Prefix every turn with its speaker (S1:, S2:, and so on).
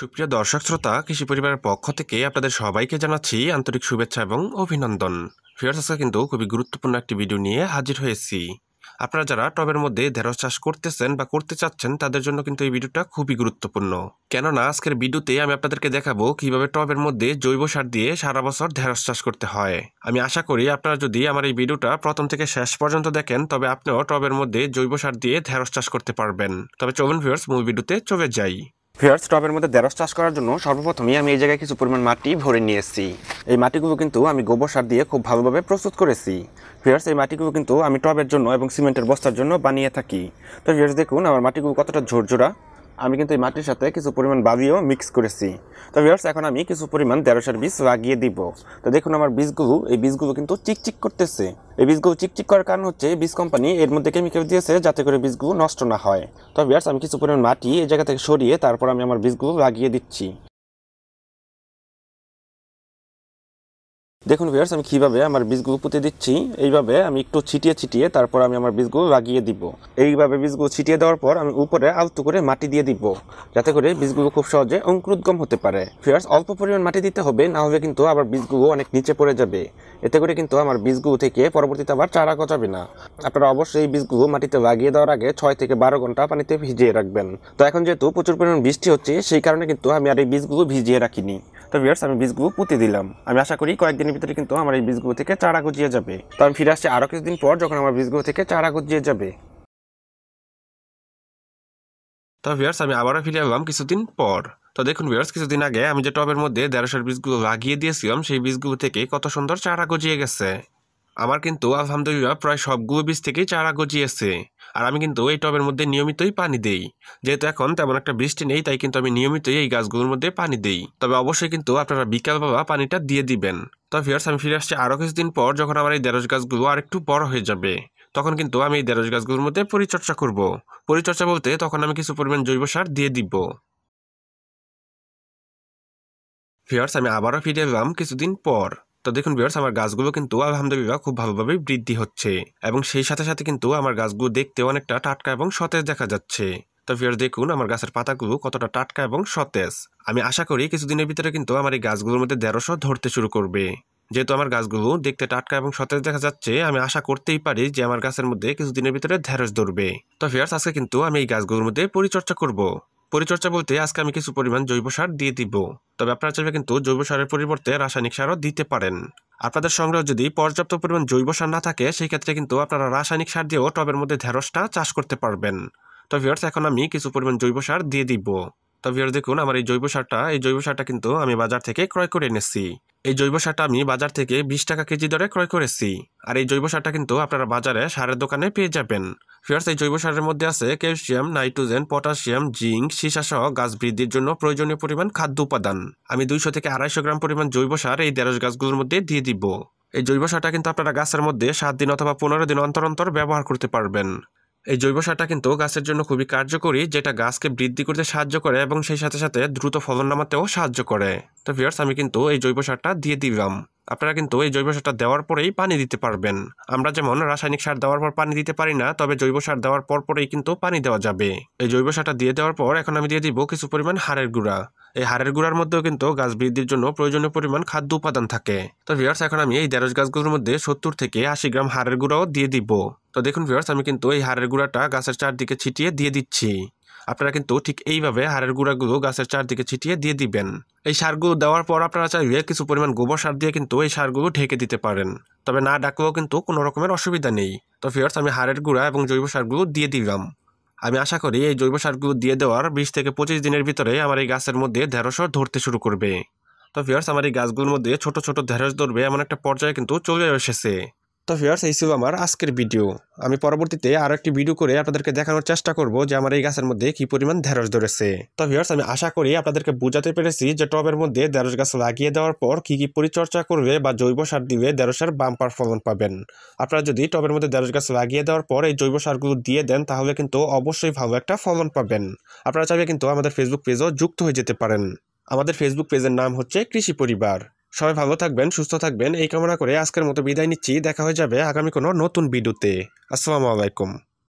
S1: সুপ্রিয় দর্শক শ্রোতা কৃষি পরিবারের পক্ষ থেকে আপনাদের সবাইকে জানাচ্ছি আন্তরিক শুভেচ্ছা এবং অভিনন্দন ফিয়ার্স আজকে কিন্তু খুবই গুরুত্বপূর্ণ একটি ভিডিও নিয়ে হাজির হয়েছি আপনারা যারা টবের মধ্যে ঢেঁড়স চাষ করতেছেন বা করতে চাচ্ছেন তাদের জন্য কিন্তু এই ভিডিওটা খুবই গুরুত্বপূর্ণ কেননা আজকের ভিডিওতে আমি আপনাদেরকে দেখাবো কিভাবে টবের মধ্যে জৈব সার দিয়ে সারা বছর ঢেঁড়স চাষ করতে হয় আমি আশা করি আপনারা যদি আমার এই ভিডিওটা প্রথম থেকে শেষ পর্যন্ত দেখেন তবে আপনিও টবের মধ্যে জৈব সার দিয়ে ঢেঁড়স চাষ করতে পারবেন তবে চলুন ভিউর্স মূল ভিডিওতে চবে যাই ভিয়ার্স টবের মধ্যে দেরস চাষ করার জন্য সর্বপ্রথমেই আমি এই জায়গায় কিছু পরিমাণ মাটি ভরে নিয়ে এসেছি এই মাটিগুলো কিন্তু আমি গোবর সার দিয়ে খুব ভালোভাবে প্রস্তুত করেছি ভিয়ার্স এই মাটিগুলো কিন্তু আমি টবের জন্য এবং সিমেন্টের বস্তার জন্য বানিয়ে থাকি তো ফিয়ার্স দেখুন আমার মাটিগুলো কতটা ঝোরঝোরা আমি কিন্তু এই মাটির সাথে কিছু পরিমাণ বাদিও মিক্স করেছি তো ভিউয়ার্স এখন আমি কিছু পরিমাণ তেরোশার বীজ লাগিয়ে দিব তো দেখুন আমার বীজগুলো এই বীজগুলো কিন্তু চিকচিক করতেছে এই বীজগুলো চিকচিক করার কারণ হচ্ছে বীজ কোম্পানি এর মধ্যে কেমিক্যাল দিয়েছে যাতে করে বীজগুলো নষ্ট না হয় তো ভিউয়ার্স আমি কিছু পরিমাণ মাটি এই জায়গা থেকে সরিয়ে তারপর আমি আমার বীজগুলো লাগিয়ে দিচ্ছি দেখুন ভিয়ার্স আমি কীভাবে আমার বীজগুলো পুঁতে দিচ্ছি এইভাবে আমি একটু ছিটিয়ে ছিটিয়ে তারপর আমি আমার বীজগুলো লাগিয়ে দিব এইভাবে বীজগুলো ছিটিয়ে দেওয়ার পর আমি উপরে আলতু করে মাটি দিয়ে দিব যাতে করে বীজগুলো খুব সহজে অঙ্কুরোদ্গম হতে পারে ফিয়ার্স অল্প পরিমাণ মাটি দিতে হবে না হলে কিন্তু আবার বীজগুলো অনেক নিচে পড়ে যাবে এতে করে কিন্তু আমার বীজগুলো থেকে পরবর্তীতে আবার চারা গজাবে না আপনারা অবশ্যই বীজগুলো মাটিতে লাগিয়ে দেওয়ার আগে ছয় থেকে বারো ঘন্টা পানিতে ভিজিয়ে রাখবেন তো এখন যেহেতু প্রচুর পরিমাণ বৃষ্টি হচ্ছে সেই কারণে কিন্তু আমি আর এই বীজগুলো ভিজিয়ে রাখিনি তো ভিয়ার্স আমি বীজগুলো পুঁতে দিলাম আমি আশা করি কয়েকদিনের ভিতরে কিন্তু আমার এই বীজগুলো থেকে চারা গজিয়ে যাবে তো আমি ফিরে আসছি আরও কিছুদিন পর যখন আমার বীজগুলো থেকে চারা গজিয়ে যাবে তো ভিয়ার্স আমি আবারও ফিরে এলাম কিছুদিন পর তো দেখুন ভিয়ার্স কিছুদিন আগে আমি যে টবের মধ্যে দেড়শোর বীজগুলো লাগিয়ে দিয়েছিলাম সেই বীজগুলো থেকে কত সুন্দর চারা গজিয়ে গেছে আমার কিন্তু আলহামদুলিল্লাহ প্রায় সবগুলো বীজ থেকেই চারা গজিয়েছে আর আমি কিন্তু এই টবের মধ্যে নিয়মিতই পানি দেই যেহেতু এখন তেমন একটা বৃষ্টি নেই তাই কিন্তু আমি নিয়মিতই এই গাছগুলোর মধ্যে পানি দেই তবে অবশ্যই কিন্তু আপনারা বিকাল বাবা পানিটা দিয়ে দিবেন তো ফিয়ার্স আমি ফিরে আসছি আরও কিছুদিন পর যখন আমার এই দেরজ গাছগুলো আর একটু বড় হয়ে যাবে তখন কিন্তু আমি এই দেরজ গাছগুলোর মধ্যে পরিচর্যা করব। পরিচর্যা বলতে তখন আমি কিছু পরিমাণ জৈব সার দিয়ে দিব ফিয়ার্স আমি আবারও ফিরে এলাম কিছুদিন পর তো দেখুন ভিউয়ার্স আমার গাছগুলো কিন্তু আলহামদুলিল্লাহ খুব ভালোভাবেই বৃদ্ধি হচ্ছে এবং সেই সাথে সাথে কিন্তু আমার গাছগুলো দেখতে অনেকটা টাটকা এবং সতেজ দেখা যাচ্ছে তো ভিউয়ার্স দেখুন আমার গাছের পাতাগুলো কতটা টাটকা এবং সতেজ আমি আশা করি কিছুদিনের ভিতরে কিন্তু আমার এই গাছগুলোর মধ্যে দেড়শো ধরতে শুরু করবে যেহেতু আমার গাছগুলো দেখতে টাটকা এবং সতেজ দেখা যাচ্ছে আমি আশা করতেই পারি যে আমার গাছের মধ্যে কিছুদিনের ভিতরে ঢেঁড়স ধরবে তো ফিয়ার্স আজকে কিন্তু আমি এই গাছগুলোর মধ্যে পরিচর্যা করব পরিচর্যা বলতে আজকে আমি কিছু পরিমাণ জৈব সার দিয়ে দিব তবে আপনারা চাইবে কিন্তু জৈব সারের পরিবর্তে রাসায়নিক সারও দিতে পারেন আপনাদের সংগ্রহ যদি পর্যাপ্ত পরিমাণ জৈব সার না থাকে সেই ক্ষেত্রে কিন্তু আপনারা রাসায়নিক সার দিয়েও টবের মধ্যে ঢেঁড়সটা চাষ করতে পারবেন তো এখন আমি কিছু পরিমাণ জৈব সার দিয়ে দিব তা ভিউয়ার দেখুন আমার এই জৈব সারটা এই জৈব সারটা কিন্তু আমি বাজার থেকে ক্রয় করে এনেছি এই জৈব সারটা আমি বাজার থেকে বিশ টাকা কেজি দরে ক্রয় করেছি আর এই জৈব সারটা কিন্তু আপনারা বাজারে সারের দোকানে পেয়ে যাবেন ফিয়ার্স এই জৈব সারের মধ্যে আছে ক্যালসিয়াম নাইট্রোজেন পটাশিয়াম জিঙ্ক সহ গাছ বৃদ্ধির জন্য প্রয়োজনীয় পরিমাণ খাদ্য উপাদান আমি দুইশো থেকে আড়াইশো গ্রাম পরিমাণ জৈব সার এই দেড়শ গাছগুলোর মধ্যে দিয়ে দিব এই জৈব সারটা কিন্তু আপনারা গাছের মধ্যে সাত দিন অথবা পনেরো দিন অন্তর অন্তর ব্যবহার করতে পারবেন এই জৈব সারটা কিন্তু গাছের জন্য খুবই কার্যকরী যেটা গাছকে বৃদ্ধি করতে সাহায্য করে এবং সেই সাথে সাথে দ্রুত ফলন নামাতেও সাহায্য করে তো ভিউয়ার্স আমি কিন্তু এই জৈব সারটা দিয়ে দিলাম আপনারা কিন্তু এই জৈব সারটা দেওয়ার পরেই পানি দিতে পারবেন আমরা যেমন রাসায়নিক সার দেওয়ার পর পানি দিতে পারি না তবে জৈব সার দেওয়ার পর পরেই কিন্তু পানি দেওয়া যাবে এই জৈব সারটা দিয়ে দেওয়ার পর এখন আমি দিয়ে দিব কিছু পরিমাণ হাড়ের গুঁড়া এই হাড়ের গুঁড়ার মধ্যেও কিন্তু গাছ বৃদ্ধির জন্য প্রয়োজনীয় পরিমাণ খাদ্য উপাদান থাকে তো ভিওর্স এখন আমি এই দেড়স গাছগুলোর মধ্যে সত্তর থেকে আশি গ্রাম হাড়ের গুঁড়াও দিয়ে দিব তো দেখুন ভিওর্স আমি কিন্তু এই হাড়ের গুঁড়াটা গাছের চারদিকে ছিটিয়ে দিয়ে দিচ্ছি আপনারা কিন্তু ঠিক এইভাবে হাড়ের গুঁড়াগুলো গাছের চারদিকে ছিটিয়ে দিয়ে দিবেন এই সারগুলো দেওয়ার পর আপনারা চাইলে কিছু পরিমাণ গোবর সার দিয়ে কিন্তু এই সারগুলো ঢেকে দিতে পারেন তবে না ডাকলেও কিন্তু কোনো রকমের অসুবিধা নেই তো ফিয়ার্স আমি হাড়ের গুঁড়া এবং জৈব সারগুলো দিয়ে দিলাম আমি আশা করি এই জৈব সারগুলো দিয়ে দেওয়ার বিশ থেকে পঁচিশ দিনের ভিতরে আমার এই গাছের মধ্যে ঢেঁড়সও ধরতে শুরু করবে তো ভিওর্স আমার এই গাছগুলোর মধ্যে ছোট ছোট ঢেঁড়স ধরবে এমন একটা পর্যায়ে কিন্তু চলে এসেছে তো ভিউয়ার্স এই ছিল আমার আজকের ভিডিও আমি পরবর্তীতে আরও একটি ভিডিও করে আপনাদেরকে দেখানোর চেষ্টা করব যে আমার এই গাছের মধ্যে কি পরিমাণ ঢেঁড়স ধরেছে তো ভিউয়ার্স আমি আশা করি আপনাদেরকে বোঝাতে পেরেছি যে টবের মধ্যে ঢেঁড়স গাছ লাগিয়ে দেওয়ার পর কি কি পরিচর্যা করবে বা জৈব সার দিবে ঢেঁড়সের বাম্পার ফলন পাবেন আপনারা যদি টবের মধ্যে ঢেঁড়স গাছ লাগিয়ে দেওয়ার পর এই জৈব সারগুলো দিয়ে দেন তাহলে কিন্তু অবশ্যই ভালো একটা ফলন পাবেন আপনারা চাইলে কিন্তু আমাদের ফেসবুক পেজও যুক্ত হয়ে যেতে পারেন আমাদের ফেসবুক পেজের নাম হচ্ছে কৃষি পরিবার সবাই ভালো থাকবেন সুস্থ থাকবেন এই কামনা করে আজকের মতো বিদায় নিচ্ছি দেখা হয়ে যাবে আগামী কোনো নতুন বিডুতে আসসালামু আলাইকুম